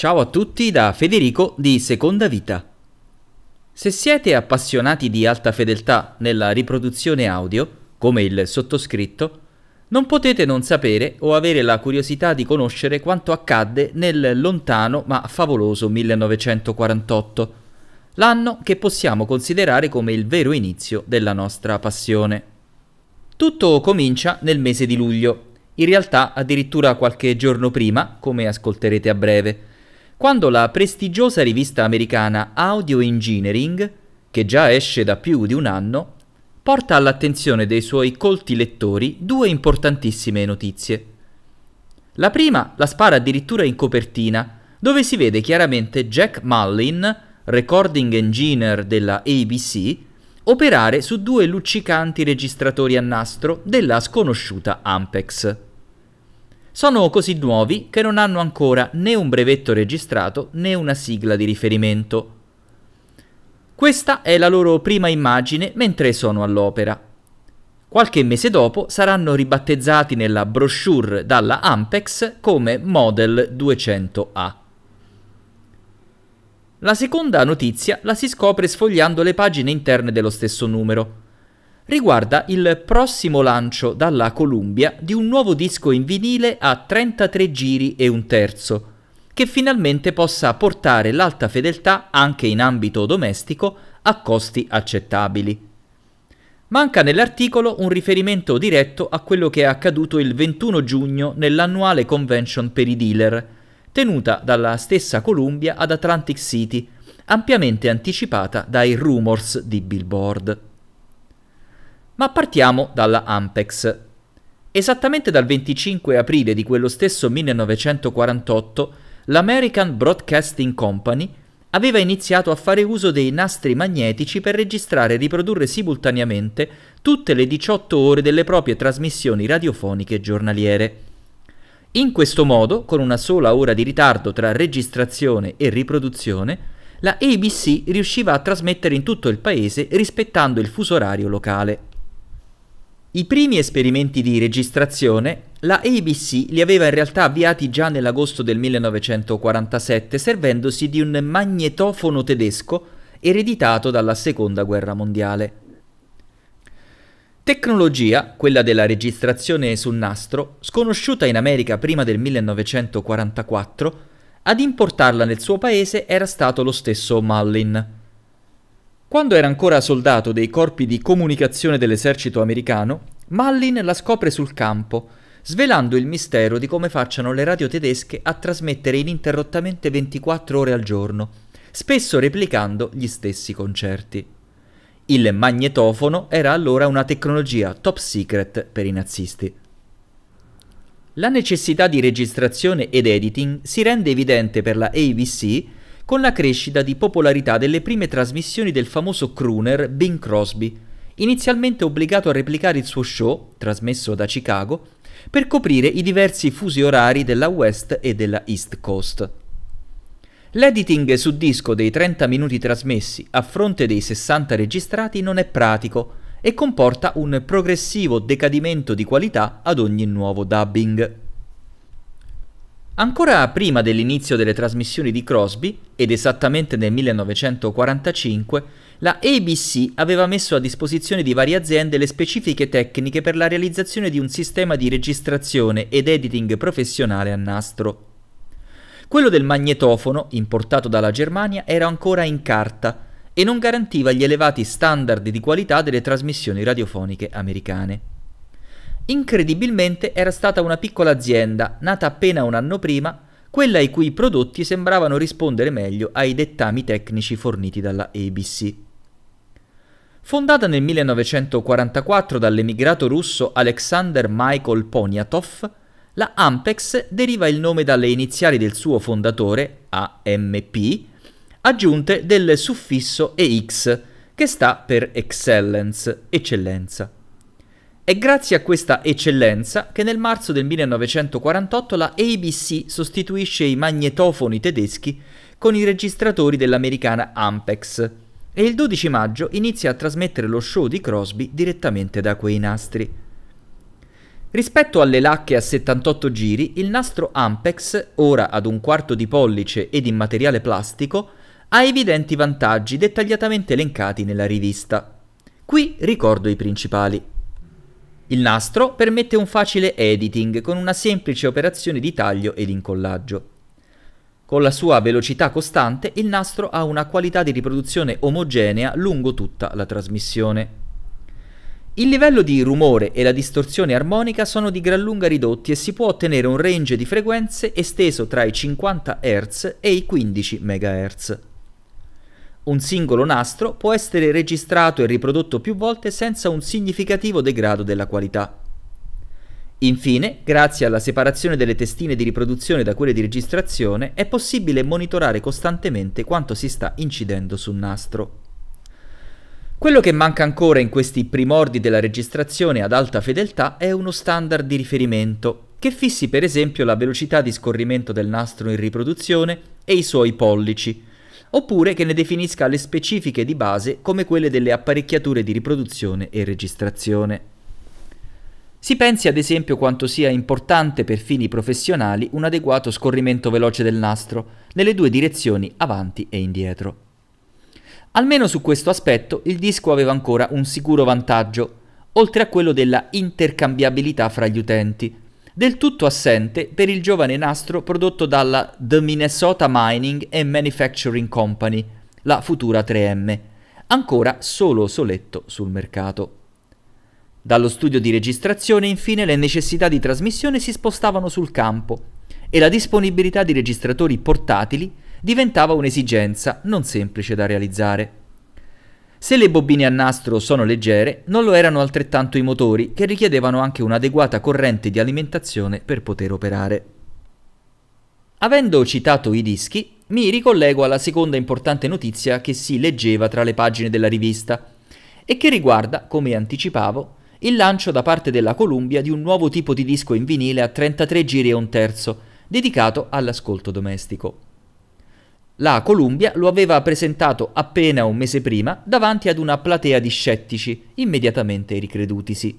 Ciao a tutti da Federico di Seconda Vita. Se siete appassionati di alta fedeltà nella riproduzione audio, come il sottoscritto, non potete non sapere o avere la curiosità di conoscere quanto accadde nel lontano ma favoloso 1948, l'anno che possiamo considerare come il vero inizio della nostra passione. Tutto comincia nel mese di luglio, in realtà addirittura qualche giorno prima, come ascolterete a breve quando la prestigiosa rivista americana Audio Engineering, che già esce da più di un anno, porta all'attenzione dei suoi colti lettori due importantissime notizie. La prima la spara addirittura in copertina, dove si vede chiaramente Jack Mullin, recording engineer della ABC, operare su due luccicanti registratori a nastro della sconosciuta Ampex sono così nuovi che non hanno ancora né un brevetto registrato né una sigla di riferimento. Questa è la loro prima immagine mentre sono all'opera. Qualche mese dopo saranno ribattezzati nella brochure dalla Ampex come Model 200A. La seconda notizia la si scopre sfogliando le pagine interne dello stesso numero riguarda il prossimo lancio dalla Columbia di un nuovo disco in vinile a 33 giri e un terzo, che finalmente possa portare l'alta fedeltà anche in ambito domestico a costi accettabili. Manca nell'articolo un riferimento diretto a quello che è accaduto il 21 giugno nell'annuale convention per i dealer, tenuta dalla stessa Columbia ad Atlantic City, ampiamente anticipata dai rumors di Billboard. Ma partiamo dalla Ampex. Esattamente dal 25 aprile di quello stesso 1948, l'American Broadcasting Company aveva iniziato a fare uso dei nastri magnetici per registrare e riprodurre simultaneamente tutte le 18 ore delle proprie trasmissioni radiofoniche giornaliere. In questo modo, con una sola ora di ritardo tra registrazione e riproduzione, la ABC riusciva a trasmettere in tutto il paese rispettando il fuso orario locale. I primi esperimenti di registrazione la ABC li aveva in realtà avviati già nell'agosto del 1947 servendosi di un magnetofono tedesco ereditato dalla Seconda Guerra Mondiale. Tecnologia, quella della registrazione sul nastro, sconosciuta in America prima del 1944, ad importarla nel suo paese era stato lo stesso Mullin. Quando era ancora soldato dei corpi di comunicazione dell'esercito americano, Mallin la scopre sul campo, svelando il mistero di come facciano le radio tedesche a trasmettere ininterrottamente 24 ore al giorno, spesso replicando gli stessi concerti. Il magnetofono era allora una tecnologia top secret per i nazisti. La necessità di registrazione ed editing si rende evidente per la ABC con la crescita di popolarità delle prime trasmissioni del famoso crooner Bing Crosby, inizialmente obbligato a replicare il suo show, trasmesso da Chicago, per coprire i diversi fusi orari della West e della East Coast. L'editing su disco dei 30 minuti trasmessi a fronte dei 60 registrati non è pratico e comporta un progressivo decadimento di qualità ad ogni nuovo dubbing. Ancora prima dell'inizio delle trasmissioni di Crosby, ed esattamente nel 1945, la ABC aveva messo a disposizione di varie aziende le specifiche tecniche per la realizzazione di un sistema di registrazione ed editing professionale a nastro. Quello del magnetofono, importato dalla Germania, era ancora in carta e non garantiva gli elevati standard di qualità delle trasmissioni radiofoniche americane. Incredibilmente era stata una piccola azienda, nata appena un anno prima, quella i cui prodotti sembravano rispondere meglio ai dettami tecnici forniti dalla ABC. Fondata nel 1944 dall'emigrato russo Alexander Michael Poniatov, la Ampex deriva il nome dalle iniziali del suo fondatore, AMP, aggiunte del suffisso EX, che sta per excellence, eccellenza. È grazie a questa eccellenza che nel marzo del 1948 la ABC sostituisce i magnetofoni tedeschi con i registratori dell'americana Ampex e il 12 maggio inizia a trasmettere lo show di Crosby direttamente da quei nastri. Rispetto alle lacche a 78 giri, il nastro Ampex, ora ad un quarto di pollice ed in materiale plastico, ha evidenti vantaggi dettagliatamente elencati nella rivista. Qui ricordo i principali. Il nastro permette un facile editing con una semplice operazione di taglio ed incollaggio. Con la sua velocità costante il nastro ha una qualità di riproduzione omogenea lungo tutta la trasmissione. Il livello di rumore e la distorsione armonica sono di gran lunga ridotti e si può ottenere un range di frequenze esteso tra i 50 Hz e i 15 MHz. Un singolo nastro può essere registrato e riprodotto più volte senza un significativo degrado della qualità. Infine, grazie alla separazione delle testine di riproduzione da quelle di registrazione, è possibile monitorare costantemente quanto si sta incidendo sul nastro. Quello che manca ancora in questi primordi della registrazione ad alta fedeltà è uno standard di riferimento, che fissi per esempio la velocità di scorrimento del nastro in riproduzione e i suoi pollici, oppure che ne definisca le specifiche di base come quelle delle apparecchiature di riproduzione e registrazione. Si pensi ad esempio quanto sia importante per fini professionali un adeguato scorrimento veloce del nastro, nelle due direzioni avanti e indietro. Almeno su questo aspetto il disco aveva ancora un sicuro vantaggio, oltre a quello della intercambiabilità fra gli utenti, del tutto assente per il giovane nastro prodotto dalla The Minnesota Mining and Manufacturing Company, la futura 3M, ancora solo soletto sul mercato. Dallo studio di registrazione infine le necessità di trasmissione si spostavano sul campo e la disponibilità di registratori portatili diventava un'esigenza non semplice da realizzare. Se le bobine a nastro sono leggere, non lo erano altrettanto i motori, che richiedevano anche un'adeguata corrente di alimentazione per poter operare. Avendo citato i dischi, mi ricollego alla seconda importante notizia che si leggeva tra le pagine della rivista e che riguarda, come anticipavo, il lancio da parte della Columbia di un nuovo tipo di disco in vinile a 33 giri e un terzo, dedicato all'ascolto domestico. La Columbia lo aveva presentato appena un mese prima davanti ad una platea di scettici, immediatamente ricredutisi.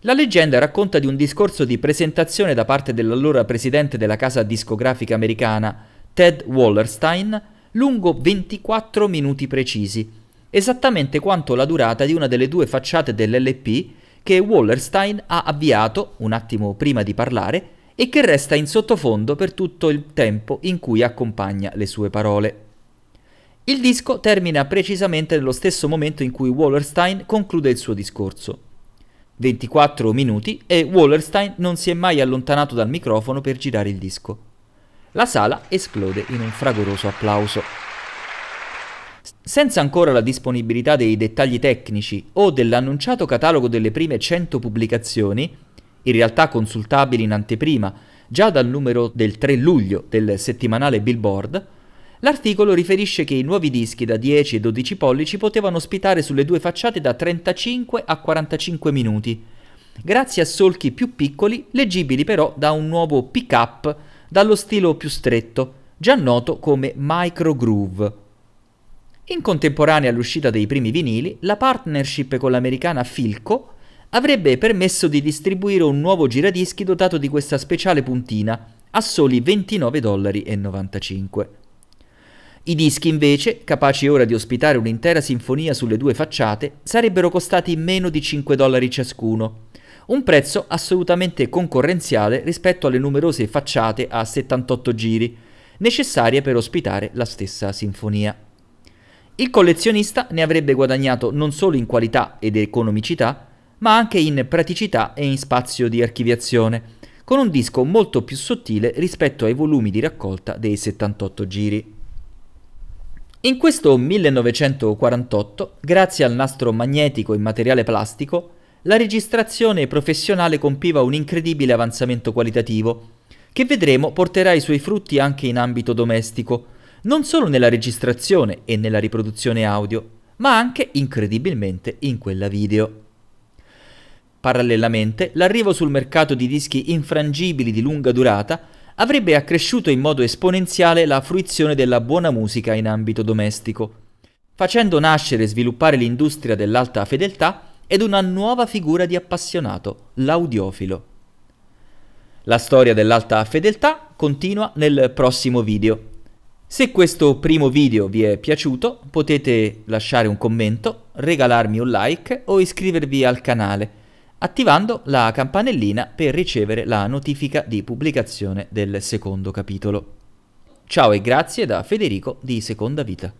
La leggenda racconta di un discorso di presentazione da parte dell'allora presidente della casa discografica americana, Ted Wallerstein, lungo 24 minuti precisi, esattamente quanto la durata di una delle due facciate dell'LP che Wallerstein ha avviato, un attimo prima di parlare, e che resta in sottofondo per tutto il tempo in cui accompagna le sue parole. Il disco termina precisamente nello stesso momento in cui Wallerstein conclude il suo discorso. 24 minuti e Wallerstein non si è mai allontanato dal microfono per girare il disco. La sala esplode in un fragoroso applauso. Senza ancora la disponibilità dei dettagli tecnici o dell'annunciato catalogo delle prime 100 pubblicazioni, in realtà consultabili in anteprima già dal numero del 3 luglio del settimanale Billboard, l'articolo riferisce che i nuovi dischi da 10 e 12 pollici potevano ospitare sulle due facciate da 35 a 45 minuti, grazie a solchi più piccoli, leggibili però da un nuovo pick-up dallo stilo più stretto, già noto come micro groove. In contemporanea all'uscita dei primi vinili, la partnership con l'americana Filco avrebbe permesso di distribuire un nuovo giradischi dotato di questa speciale puntina a soli 29,95 dollari. I dischi invece, capaci ora di ospitare un'intera sinfonia sulle due facciate, sarebbero costati meno di 5 dollari ciascuno, un prezzo assolutamente concorrenziale rispetto alle numerose facciate a 78 giri, necessarie per ospitare la stessa sinfonia. Il collezionista ne avrebbe guadagnato non solo in qualità ed economicità, ma anche in praticità e in spazio di archiviazione, con un disco molto più sottile rispetto ai volumi di raccolta dei 78 giri. In questo 1948, grazie al nastro magnetico in materiale plastico, la registrazione professionale compiva un incredibile avanzamento qualitativo, che vedremo porterà i suoi frutti anche in ambito domestico, non solo nella registrazione e nella riproduzione audio, ma anche incredibilmente in quella video. Parallelamente, l'arrivo sul mercato di dischi infrangibili di lunga durata avrebbe accresciuto in modo esponenziale la fruizione della buona musica in ambito domestico, facendo nascere e sviluppare l'industria dell'alta fedeltà ed una nuova figura di appassionato, l'audiofilo. La storia dell'alta fedeltà continua nel prossimo video. Se questo primo video vi è piaciuto potete lasciare un commento, regalarmi un like o iscrivervi al canale attivando la campanellina per ricevere la notifica di pubblicazione del secondo capitolo. Ciao e grazie da Federico di Seconda Vita.